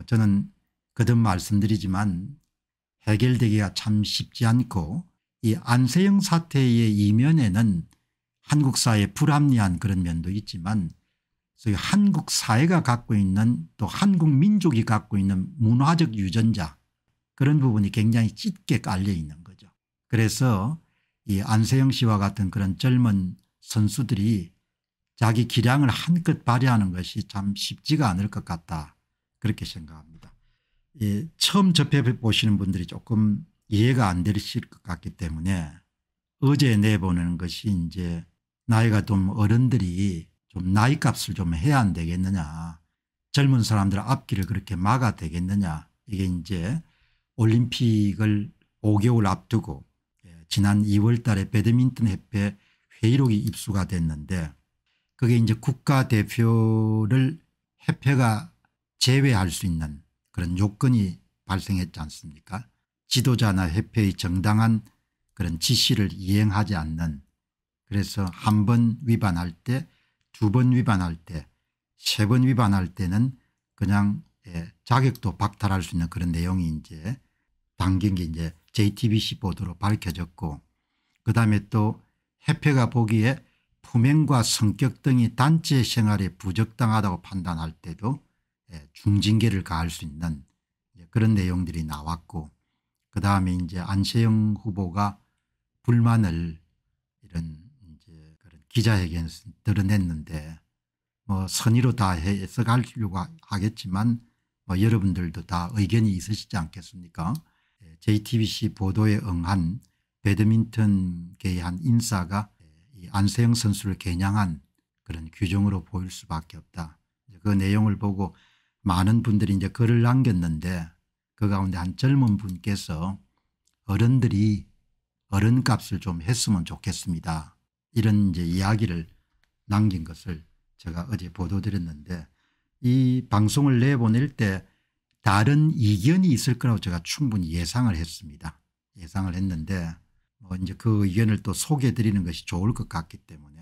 뭐 저는 거듭 말씀드리지만 해결되기가 참 쉽지 않고 이 안세영 사태의 이면에는 한국 사회의 불합리한 그런 면도 있지만 소위 한국 사회가 갖고 있는 또 한국 민족이 갖고 있는 문화적 유전자 그런 부분이 굉장히 짙게 깔려 있는 거죠. 그래서 이 안세영 씨와 같은 그런 젊은 선수들이 자기 기량을 한껏 발휘하는 것이 참 쉽지가 않을 것 같다 그렇게 생각합니다. 예, 처음 접해보시는 분들이 조금 이해가 안 되실 것 같기 때문에 어제 내보내는 것이 이제 나이가 좀 어른들이 좀 나이 값을 좀 해야 안 되겠느냐 젊은 사람들 앞길을 그렇게 막아 되겠느냐 이게 이제 올림픽을 5개월 앞두고 예, 지난 2월 달에 배드민턴 협회 회의록이 입수가 됐는데 그게 이제 국가대표를 협회가 제외할 수 있는 그런 요건이 발생했지 않습니까 지도자나 협회의 정당한 그런 지시를 이행하지 않는 그래서 한 번 위반할 때두 번 위반할 때세 번 위반할 때는 그냥 예, 자격도 박탈할 수 있는 그런 내용이 이제 담긴 게 이제 JTBC 보도로 밝혀졌고 그다음에 또 협회가 보기에 품행과 성격 등이 단체 생활에 부적당하다고 판단할 때도 예, 중징계를 가할 수 있는 그런 내용들이 나왔고 그 다음에 이제 안세영 후보가 불만을 이런 이제 그런 기자회견에서 드러냈는데 뭐 선의로 다 해서 가려고 하겠지만 뭐 여러분들도 다 의견이 있으시지 않겠습니까 JTBC 예, 보도에 응한 배드민턴계의 한 인사가 안세영 선수를 겨냥한 그런 규정으로 보일 수밖에 없다. 그 내용을 보고 많은 분들이 이제 글을 남겼는데 그 가운데 한 젊은 분께서 어른들이 어른값을 좀 했으면 좋겠습니다. 이런 이제 이야기를 남긴 것을 제가 어제 보도드렸는데 이 방송을 내보낼 때 다른 이견이 있을 거라고 제가 충분히 예상을 했습니다. 예상을 했는데 뭐 이제 그 의견을 또 소개해 드리는 것이 좋을 것 같기 때문에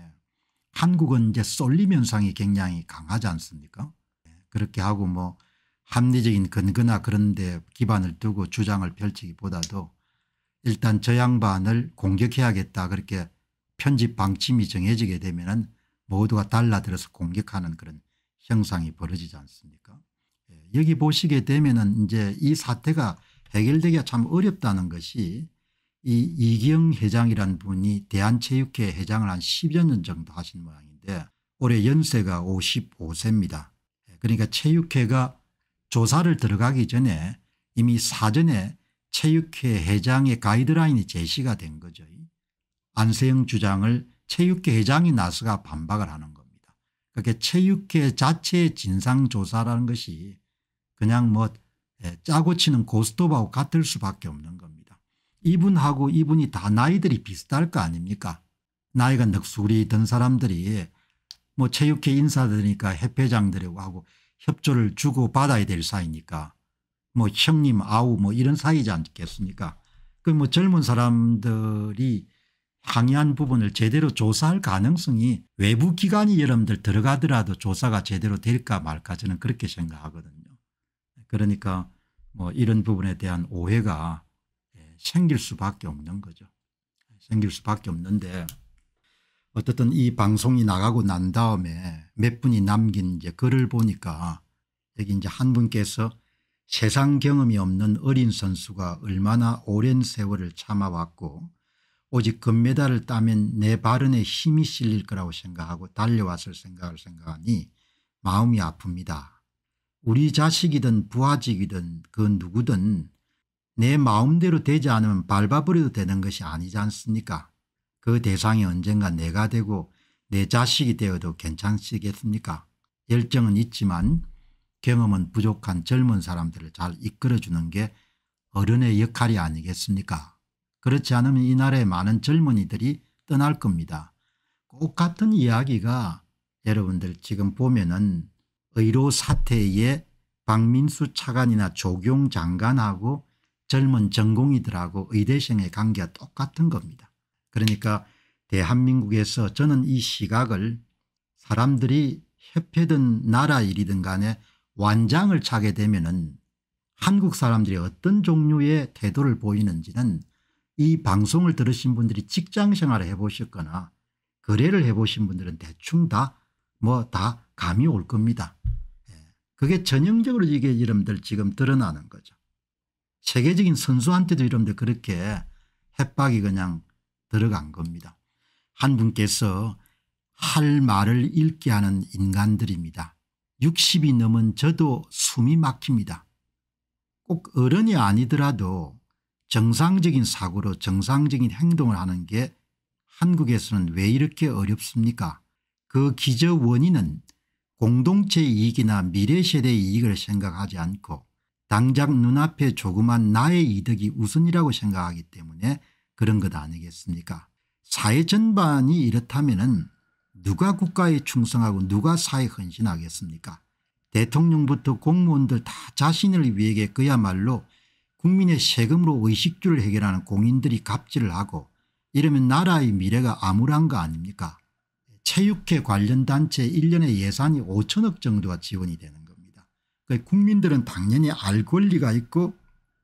한국은 이제 쏠림 현상이 굉장히 강하지 않습니까 그렇게 하고 뭐 합리적인 근거나 그런 데 기반을 두고 주장을 펼치기보다도 일단 저 양반을 공격해야겠다 그렇게 편집 방침이 정해지게 되면 은 모두가 달라들어서 공격하는 그런 형상이 벌어지지 않습니까 예, 여기 보시게 되면 은 이제 이 사태가 해결되기가 참 어렵다는 것이 이이경 회장이란 분이 대한체육회 회장을 한 10여 년 정도 하신 모양인데 올해 연세가 55세입니다. 그러니까 체육회가 조사를 들어가기 전에 이미 사전에 체육회 회장의 가이드라인이 제시가 된 거죠. 안세영 주장을 체육회 회장이 나서가 반박을 하는 겁니다. 그렇게 체육회 자체의 진상조사라는 것이 그냥 뭐 예, 짜고 치는 고스톱하고 같을 수밖에 없는 겁니다. 이분하고 이분이 다 나이들이 비슷할 거 아닙니까 나이가 넉수리 든 사람들이 뭐 체육회 인사들이니까 협회장들하고 고 협조를 주고 받아야 될 사이니까 뭐 형님 아우 뭐 이런 사이지 않겠습니까 그 뭐 젊은 사람들이 항의한 부분을 제대로 조사할 가능성이 외부 기관이 여러분들 들어가더라도 조사가 제대로 될까 말까 저는 그렇게 생각하거든요. 그러니까 뭐 이런 부분에 대한 오해가 예, 생길 수밖에 없는 거죠. 생길 수밖에 없는데 어떻든 이 방송이 나가고 난 다음에 몇 분이 남긴 이제 글을 보니까 여기 이제 한 분께서 세상 경험이 없는 어린 선수가 얼마나 오랜 세월을 참아왔고 오직 금메달을 따면 내 발언에 힘이 실릴 거라고 생각하고 달려왔을 생각을 생각하니 마음이 아픕니다. 우리 자식이든 부하직이든 그 누구든 내 마음대로 되지 않으면 밟아버려도 되는 것이 아니지 않습니까 그 대상이 언젠가 내가 되고 내 자식이 되어도 괜찮으시겠습니까 열정은 있지만 경험은 부족한 젊은 사람들을 잘 이끌어주는 게 어른의 역할이 아니겠습니까 그렇지 않으면 이 나라의 많은 젊은이들이 떠날 겁니다. 꼭 같은 이야기가 여러분들 지금 보면 은 의료 사태에 박민수 차관이나 조경 장관하고 젊은 전공이들하고 의대생의 관계가 똑같은 겁니다. 그러니까 대한민국에서 저는 이 시각을 사람들이 협회든 나라 일이든 간에 완장을 차게 되면 은 한국 사람들이 어떤 종류의 태도를 보이는지는 이 방송을 들으신 분들이 직장생활을 해보셨거나 거래를 해보신 분들은 대충 다 뭐다 뭐 감이 올 겁니다. 예. 그게 전형적으로 이게 이름들 지금 드러나는 거죠. 세계적인 선수한테도 이름들 그렇게 협박이 그냥 들어간 겁니다. 한 분께서 할 말을 읽게 하는 인간들입니다. 60이 넘은 저도 숨이 막힙니다. 꼭 어른이 아니더라도 정상적인 사고로 정상적인 행동을 하는 게 한국에서는 왜 이렇게 어렵습니까 그 기저 원인은 공동체 이익이나 미래세대 이익을 생각하지 않고 당장 눈앞에 조그만 나의 이득이 우선이라고 생각하기 때문에 그런 것 아니겠습니까 사회 전반이 이렇다면 누가 국가에 충성하고 누가 사회 헌신하겠습니까 대통령부터 공무원들 다 자신을 위해 그야말로 국민의 세금으로 의식주를 해결하는 공인들이 갑질을 하고 이러면 나라의 미래가 암울한 거 아닙니까 체육회 관련 단체 1년에 예산이 5천억 정도가 지원이 되는 겁니다. 그러니까 국민들은 당연히 알 권리가 있고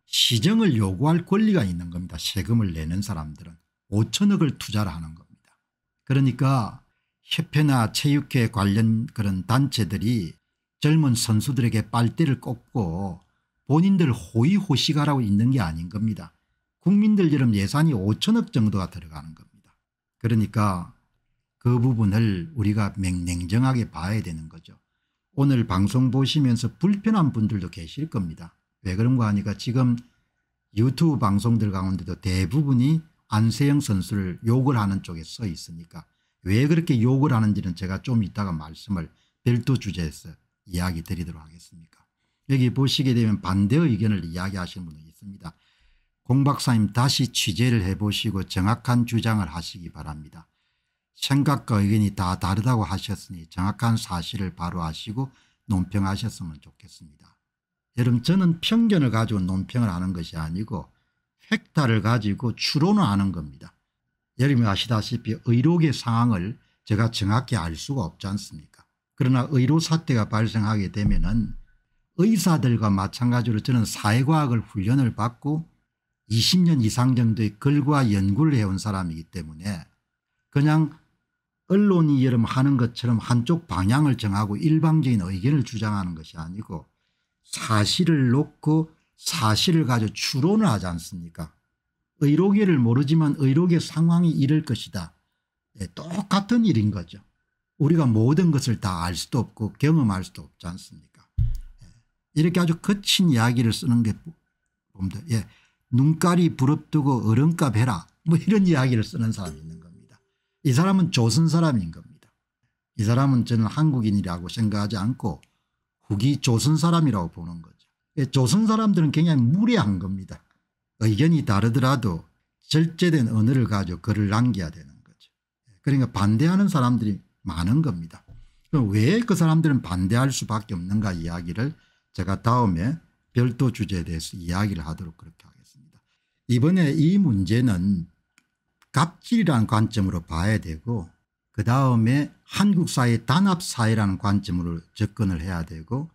시정을 요구할 권리가 있는 겁니다. 세금을 내는 사람들은 5천억을 투자를 하는 겁니다. 그러니까 협회나 체육회 관련 그런 단체들이 젊은 선수들에게 빨대를 꽂고 본인들 호의호식하라고 있는 게 아닌 겁니다. 국민들 처럼 예산이 5천억 정도가 들어가는 겁니다. 그러니까 그 부분을 우리가 맹냉정하게 봐야 되는 거죠. 오늘 방송 보시면서 불편한 분들도 계실 겁니다. 왜 그런가 하니까 지금 유튜브 방송들 가운데도 대부분이 안세영 선수를 욕을 하는 쪽에 서 있으니까 왜 그렇게 욕을 하는지는 제가 좀 이따가 말씀을 별도 주제에서 이야기 드리도록 하겠습니다. 여기 보시게 되면 반대 의견을 이야기하시는 분이 있습니다. 공 박사님 다시 취재를 해보시고 정확한 주장을 하시기 바랍니다. 생각과 의견이 다 다르다고 하셨으니 정확한 사실을 바로 하시고 논평하셨으면 좋겠습니다. 여러분 저는 편견을 가지고 논평을 하는 것이 아니고 팩타를 가지고 추론을 하는 겁니다. 여러분이 아시다시피 의료계 상황을 제가 정확히 알 수가 없지 않습니까 그러나 의료 사태가 발생하게 되면 은 의사들과 마찬가지로 저는 사회과학을 훈련을 받고 20년 이상 정도의 글과 연구를 해온 사람이기 때문에 그냥 언론이 여름 하는 것처럼 한쪽 방향을 정하고 일방적인 의견을 주장하는 것이 아니고 사실을 놓고 사실을 가지고 추론을 하지 않습니까 의료계를 모르지만 의료계 상황이 이럴 것이다. 네, 똑같은 일인 거죠. 우리가 모든 것을 다 알 수도 없고 경험할 수도 없지 않습니까 네. 이렇게 아주 거친 이야기를 쓰는 게 봅니다. 뭐, 예. 눈깔이 부럽뜨고 어른값 해라 뭐 이런 이야기를 쓰는 사람이 있는 겁니다. 이 사람은 조선 사람인 겁니다. 이 사람은 저는 한국인이라고 생각하지 않고 후기 조선 사람이라고 보는 거죠. 예, 조선 사람들은 굉장히 무례한 겁니다. 의견이 다르더라도 절제된 언어를 가지고 글을 남겨야 되는 거죠. 예, 그러니까 반대하는 사람들이 많은 겁니다. 그럼 왜 그 사람들은 반대할 수밖에 없는가 이야기를 제가 다음에 별도 주제에 대해서 이야기를 하도록 그렇게 하겠습니다. 이번에 이 문제는 갑질이라는 관점으로 봐야 되고 그다음에 한국 사회 단합사회라는 관점으로 접근을 해야 되고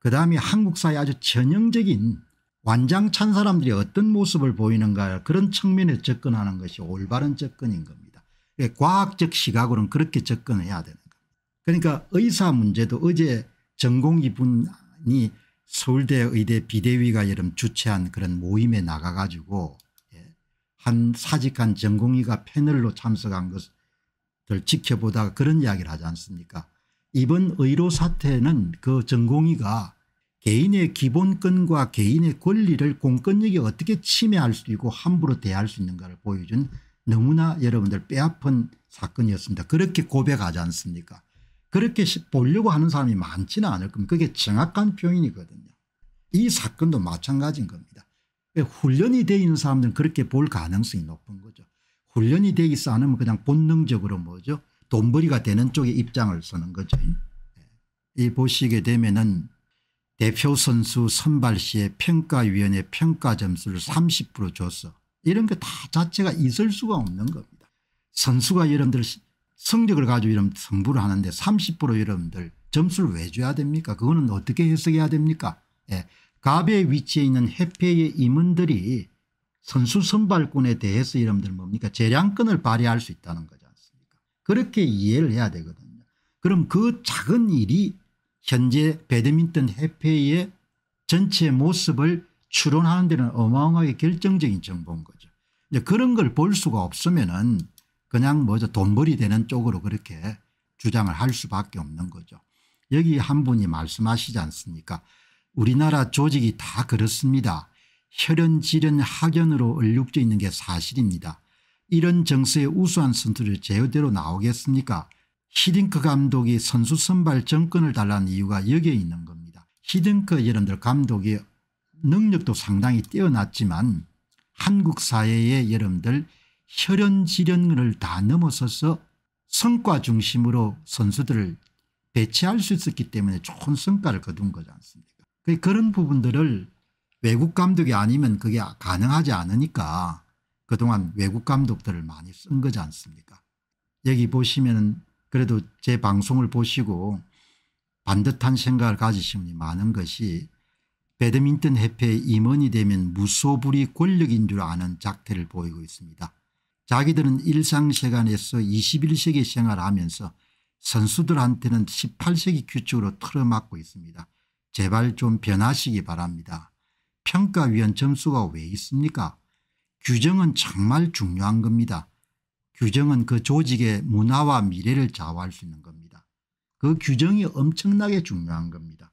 그다음에 한국 사회 아주 전형적인 완장찬 사람들이 어떤 모습을 보이는가 그런 측면에 접근하는 것이 올바른 접근인 겁니다. 그러니까 과학적 시각으로는 그렇게 접근해야 되는 겁니다. 그러니까 의사 문제도 어제 전공이 분이 서울대 의대 비대위가 여름 주최한 그런 모임에 나가 가지고 예, 한 사직한 전공의가 패널로 참석한 것을 들 지켜보다가 그런 이야기를 하지 않습니까 이번 의료 사태는 그 전공의가 개인의 기본권과 개인의 권리를 공권력이 어떻게 침해할 수 있고 함부로 대할 수 있는가를 보여준 너무나 여러분들 뼈아픈 사건이었습니다. 그렇게 고백하지 않습니까 그렇게 보려고 하는 사람이 많지는 않을 겁니다. 그게 정확한 표현이거든요. 이 사건도 마찬가지인 겁니다. 훈련이 되어 있는 사람들은 그렇게 볼 가능성이 높은 거죠. 훈련이 돼 있어 안 하면 그냥 본능적으로 뭐죠 돈벌이가 되는 쪽에 입장을 쓰는 거죠. 예. 이 보시게 되면은 대표 선수 선발 시에 평가위원회 평가 점수를 30% 줬어. 이런 게 다 자체가 있을 수가 없는 겁니다. 선수가 여러분들 성적을 가지고 이런 승부를 하는데 30% 여러분들 점수를 왜 줘야 됩니까? 그거는 어떻게 해석해야 됩니까? 예. 갑의 위치에 있는 해피의 임원들이 선수 선발권에 대해서 이러분들 뭡니까 재량권을 발휘할 수 있다는 거지 않습니까 그렇게 이해를 해야 되거든요. 그럼 그 작은 일이 현재 배드민턴 협회의 전체 모습을 추론하는 데는 어마어마하게 결정적인 정보인 거죠. 이제 그런 걸 볼 수가 없으면은 그냥 뭐죠 돈벌이 되는 쪽으로 그렇게 주장을 할 수밖에 없는 거죠. 여기 한 분이 말씀하시지 않습니까 우리나라 조직이 다 그렇습니다. 혈연지련 학연으로 얼룩져 있는 게 사실입니다. 이런 정서의 우수한 선수를 제대로 나오겠습니까 히딩크 감독이 선수 선발 정권을 달라는 이유가 여기에 있는 겁니다. 히딩크 여러분들 감독이 능력도 상당히 뛰어났지만 한국 사회의 여러분들 혈연지련을 다 넘어서서 성과 중심으로 선수들을 배치할 수 있었기 때문에 좋은 성과를 거둔 거지 않습니까 그러니까 그런 부분들을 외국 감독이 아니면 그게 가능하지 않으니까 그동안 외국 감독들을 많이 쓴 거지 않습니까 여기 보시면 그래도 제 방송을 보시고 반듯한 생각을 가지신 분이 많은 것이 배드민턴 해회의 임원이 되면 무소불위 권력인 줄 아는 작태를 보이고 있습니다. 자기들은 일상시간에서 21세기 생활하면서 선수들한테는 18세기 규칙으로 틀어막고 있습니다. 제발 좀 변하시기 바랍니다. 평가위원 점수가 왜 있습니까? 규정은 정말 중요한 겁니다. 규정은 그 조직의 문화와 미래를 좌우할 수 있는 겁니다. 그 규정이 엄청나게 중요한 겁니다.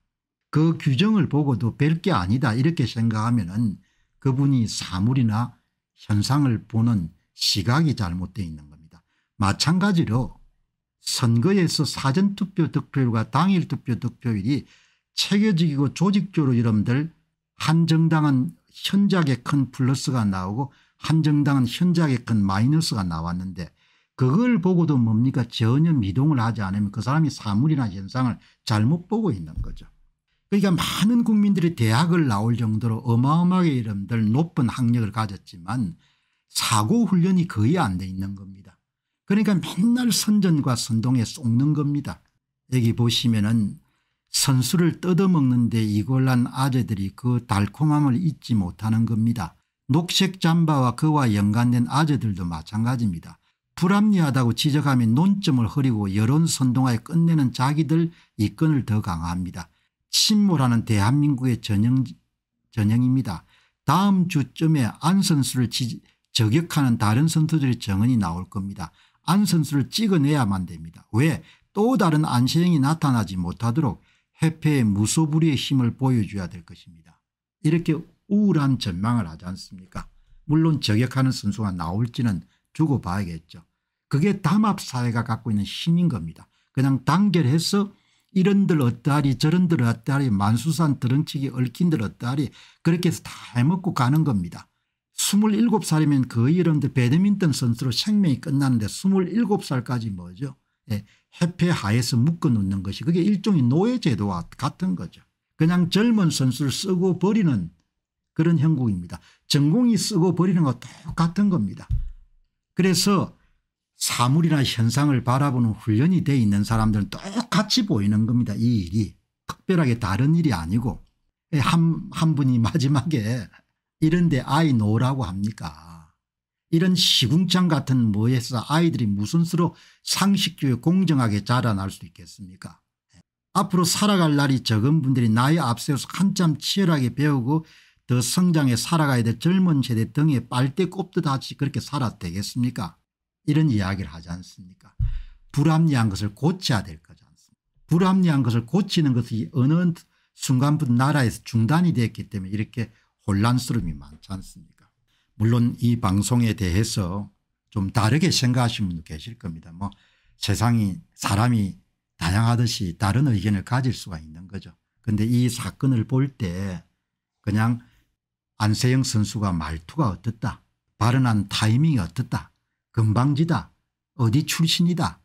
그 규정을 보고도 별 게 아니다 이렇게 생각하면 은 그분이 사물이나 현상을 보는 시각이 잘못되어 있는 겁니다. 마찬가지로 선거에서 사전투표 득표율과 당일 투표 득표율이 체계적이고 조직적으로 여러분들 한정당은 현작에 큰 플러스가 나오고 한정당은 현작에 큰 마이너스가 나왔는데 그걸 보고도 뭡니까 전혀 미동을 하지 않으면 그 사람이 사물이나 현상을 잘못 보고 있는 거죠. 그러니까 많은 국민들이 대학을 나올 정도로 어마어마하게 이름들 높은 학력을 가졌지만 사고 훈련이 거의 안 돼 있는 겁니다. 그러니까 맨날 선전과 선동에 쏙는 겁니다. 여기 보시면은 선수를 뜯어먹는데 이골난 아재들이 그 달콤함을 잊지 못하는 겁니다. 녹색 잠바와 그와 연관된 아재들도 마찬가지입니다. 불합리하다고 지적하며 논점을 흐리고 여론 선동하에 끝내는 자기들 이끈을 더 강화합니다. 침몰하는 대한민국의 전형, 전형입니다. 다음 주쯤에 안 선수를 지, 저격하는 다른 선수들의 정언이 나올 겁니다. 안 선수를 찍어내야만 됩니다. 왜? 또 다른 안시행이 나타나지 못하도록 해패의 무소불위의 힘을 보여줘야 될 것입니다. 이렇게 우울한 전망을 하지 않습니까 물론 저격하는 선수가 나올지는 주고 봐야겠죠. 그게 담합사회가 갖고 있는 힘인 겁니다. 그냥 단결해서 이런들 어떠하리 저런들 어떠하리 만수산 드렁치기 얽힌들 어떠하리 그렇게 해서 다 해먹고 가는 겁니다. 27살이면 거의 이런데 배드민턴 선수로 생명이 끝나는데 27살까지 뭐죠 예, 해패 하에서 묶어 놓는 것이 그게 일종의 노예 제도와 같은 거죠. 그냥 젊은 선수를 쓰고 버리는 그런 형국입니다. 전공이 쓰고 버리는 것 똑같은 겁니다. 그래서 사물이나 현상을 바라보는 훈련이 돼 있는 사람들은 똑같이 보이는 겁니다. 이 일이 특별하게 다른 일이 아니고 예, 한, 한 분이 마지막에 이런데 아이 노라고 합니까 이런 시궁창 같은 뭐에서 아이들이 무슨 수로 상식주의 공정하게 자라날 수 있겠습니까 앞으로 살아갈 날이 적은 분들이 나이 앞세워서 한참 치열하게 배우고 더 성장해 살아가야 될 젊은 세대 등에 빨대 꼽듯 하지 그렇게 살아도 되겠습니까 이런 이야기를 하지 않습니까 불합리한 것을 고쳐야 될 거지 않습니까 불합리한 것을 고치는 것이 어느 순간부터 나라에서 중단이 됐기 때문에 이렇게 혼란스러움이 많지 않습니까 물론 이 방송에 대해서 좀 다르게 생각하시는 분도 계실 겁니다. 뭐 세상이 사람이 다양하듯이 다른 의견을 가질 수가 있는 거죠. 그런데 이 사건을 볼 때 그냥 안세영 선수가 말투가 어떻다 발언한 타이밍이 어떻다 금방지다 어디 출신이다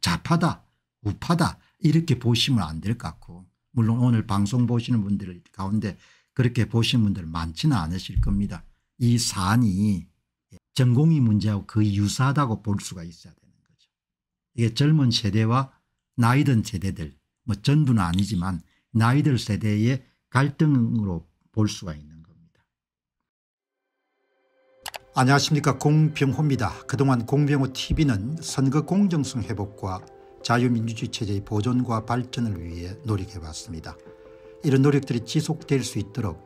좌파다 우파다 이렇게 보시면 안 될 것 같고 물론 오늘 방송 보시는 분들 가운데 그렇게 보시는 분들 많지는 않으실 겁니다. 이 사안이 전공의 문제하고 거의 유사하다고 볼 수가 있어야 되는 거죠. 이게 젊은 세대와 나이든 세대들 뭐 전부는 아니지만 나이들 세대의 갈등으로 볼 수가 있는 겁니다. 안녕하십니까 공병호입니다. 그동안 공병호TV는 선거 공정성 회복과 자유민주주의 체제의 보존과 발전을 위해 노력해왔습니다. 이런 노력들이 지속될 수 있도록